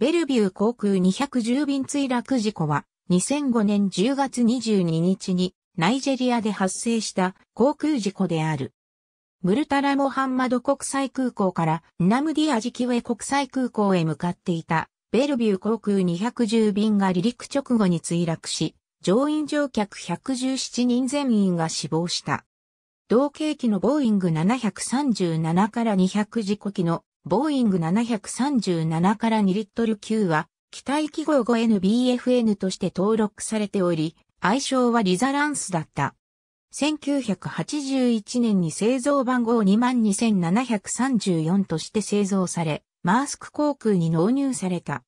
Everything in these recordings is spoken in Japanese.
ベルビュー航空210便墜落事故は、2005年10月22日に、ナイジェリアで発生した航空事故である。ムルタラ・モハンマド国際空港からナムディ・アジキウェ国際空港へ向かっていたベルビュー航空210便が離陸直後に墜落し、乗員乗客117人全員が死亡した。同系機のボーイング737から200事故機のボーイング737から2リットル級は、機体記号5 NBFN として登録されており、愛称はリザランスだった。1981年に製造番号22734として製造され、マースク航空に納入された。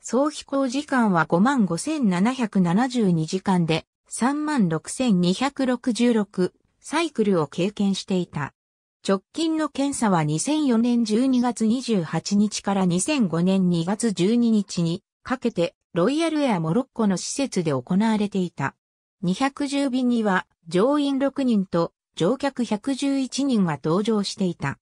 総飛行時間は55,772時間で36,266サイクルを経験していた。直近の検査は2004年12月28日から2005年2月12日にかけてロイヤルエアモロッコの施設で行われていた。210便には乗員6人と乗客111人が同乗していた。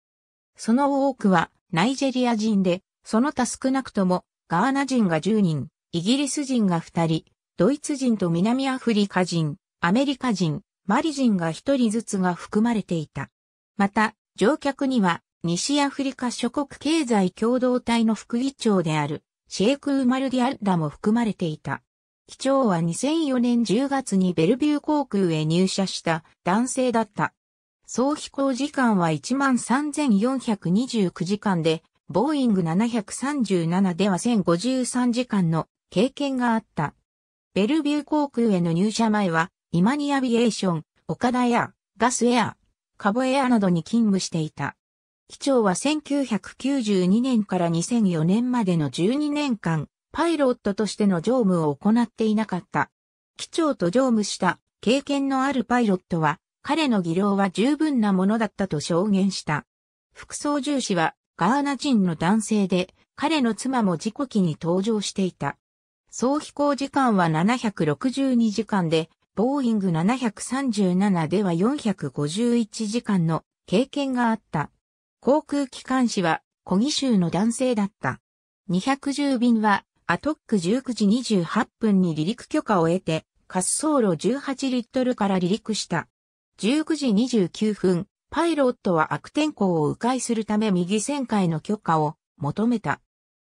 その多くはナイジェリア人で、その他少なくともガーナ人が10人、イギリス人が2人、ドイツ人と南アフリカ人、アメリカ人、マリ人が1人ずつが含まれていた。また、乗客には、西アフリカ諸国経済共同体の副議長である、シェイク・ウマルディ・アッラも含まれていた。機長は2004年10月にベルビュー航空へ入社した男性だった。総飛行時間は13,429時間で、ボーイング737では1053時間の経験があった。ベルビュー航空への入社前は、イマニアビエーション、岡田エア、ガスエア、カボエアなどに勤務していた。機長は1992年から2004年までの12年間、パイロットとしての乗務を行っていなかった。機長と乗務した経験のあるパイロットは、彼の技量は十分なものだったと証言した。副操縦士はガーナ人の男性で、彼の妻も事故機に登場していた。総飛行時間は762時間で、ボーイング737では451時間の経験があった。航空機関士は、小義州の男性だった。210便は、アトック19時28分に離陸許可を得て、滑走路18リットルから離陸した。19時29分、パイロットは悪天候を迂回するため右旋回の許可を求めた。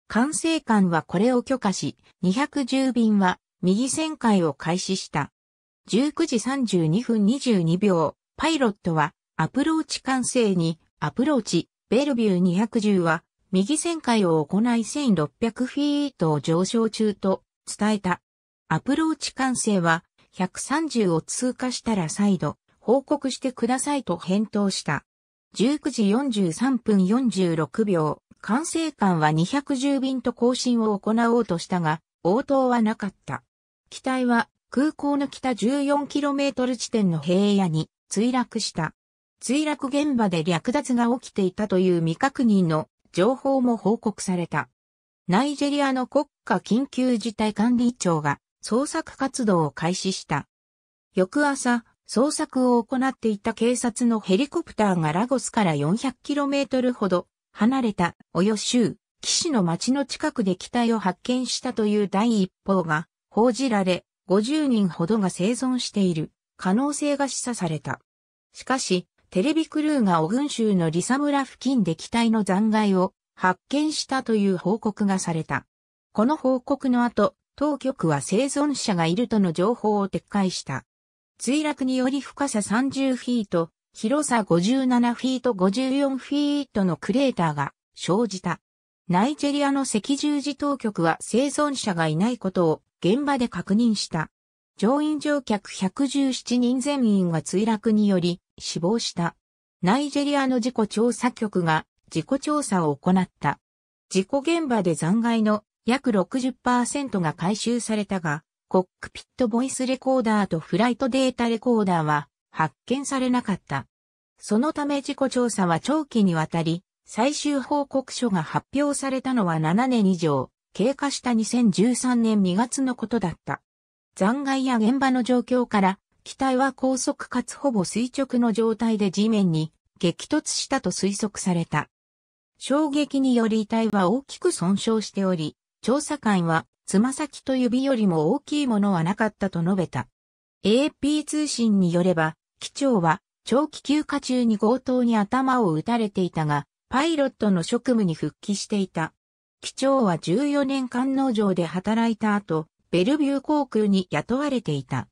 管制官はこれを許可し、210便は右旋回を開始した。19時32分22秒、パイロットはアプローチ完成にアプローチ、ベルビュー210は右旋回を行い1600フィートを上昇中と伝えた。アプローチ完成は130を通過したら再度報告してくださいと返答した。19時43分46秒、管制官は210便と更新を行おうとしたが、応答はなかった。機体は空港の北 14km 地点の平野に墜落した。墜落現場で略奪が起きていたという未確認の情報も報告された。ナイジェリアの国家緊急事態管理庁が捜索活動を開始した。翌朝、捜索を行っていた警察のヘリコプターがラゴスから 400km ほど離れたよし州、騎士の町の近くで機体を発見したという第一報が報じられ、50人ほどが生存している可能性が示唆された。しかし、テレビクルーがオグン州のリサ村付近で機体の残骸を発見したという報告がされた。この報告の後、当局は生存者がいるとの情報を撤回した。墜落により深さ30フィート、広さ57フィート54フィートのクレーターが生じた。ナイジェリアの赤十字当局は生存者がいないことを現場で確認した。乗員乗客117人全員が墜落により死亡した。ナイジェリアの事故調査局が事故調査を行った。事故現場で残骸の約60%が回収されたが、コックピットボイスレコーダーとフライトデータレコーダーは発見されなかった。そのため事故調査は長期にわたり、最終報告書が発表されたのは7年以上、経過した2013年2月のことだった。残骸や現場の状況から、機体は高速かつほぼ垂直の状態で地面に激突したと推測された。衝撃により遺体は大きく損傷しており、調査官はつま先と指よりも大きいものはなかったと述べた。AP 通信によれば、機長は長期休暇中に強盗に頭を撃たれていたが、パイロットの職務に復帰していた。機長は14年間農場で働いた後、ベルビュー航空に雇われていた。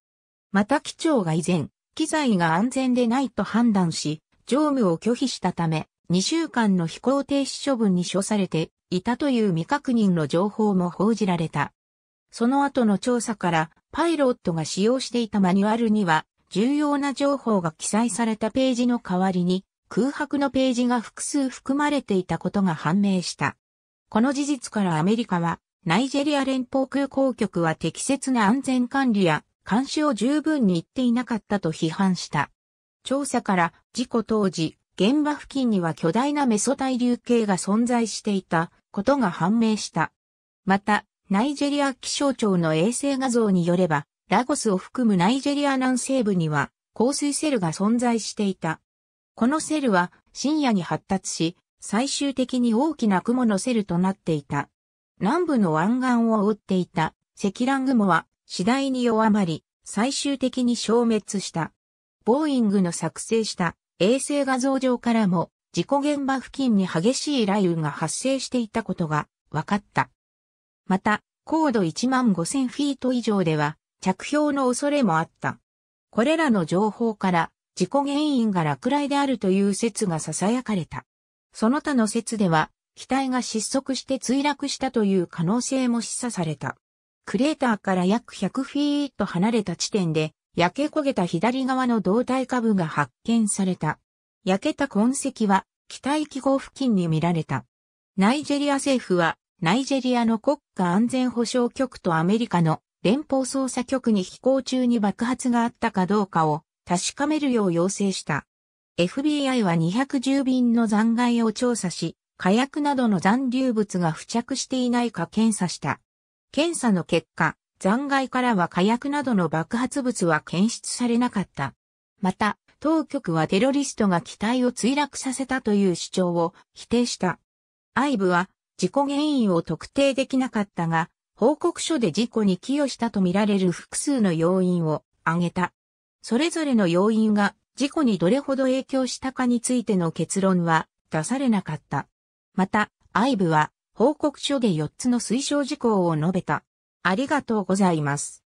また機長が以前、機材が安全でないと判断し、乗務を拒否したため、2週間の飛行停止処分に処されていたという未確認の情報も報じられた。その後の調査から、パイロットが使用していたマニュアルには、重要な情報が記載されたページの代わりに、空白のページが複数含まれていたことが判明した。この事実からアメリカは、ナイジェリア連邦空港局は適切な安全管理や監視を十分に言っていなかったと批判した。調査から事故当時、現場付近には巨大なメソ対流系が存在していたことが判明した。また、ナイジェリア気象庁の衛星画像によれば、ラゴスを含むナイジェリア南西部には、降水セルが存在していた。このセルは深夜に発達し、最終的に大きな雲のセルとなっていた。南部の湾岸を覆っていた積乱雲は次第に弱まり、最終的に消滅した。ボーイングの作成した衛星画像上からも事故現場付近に激しい雷雨が発生していたことが分かった。また、高度1万5000フィート以上では着氷の恐れもあった。これらの情報から事故原因が落雷であるという説が囁かれた。その他の説では、機体が失速して墜落したという可能性も示唆された。クレーターから約100フィート離れた地点で、焼け焦げた左側の胴体下部が発見された。焼けた痕跡は、機体記号付近に見られた。ナイジェリア政府は、ナイジェリアの国家安全保障局とアメリカの連邦捜査局に飛行中に爆発があったかどうかを確かめるよう要請した。FBI は210便の残骸を調査し、火薬などの残留物が付着していないか検査した。検査の結果、残骸からは火薬などの爆発物は検出されなかった。また、当局はテロリストが機体を墜落させたという主張を否定した。IVE は事故原因を特定できなかったが、報告書で事故に寄与したとみられる複数の要因を挙げた。それぞれの要因が事故にどれほど影響したかについての結論は出されなかった。また、IVE は報告書で4つの推奨事項を述べた。ありがとうございます。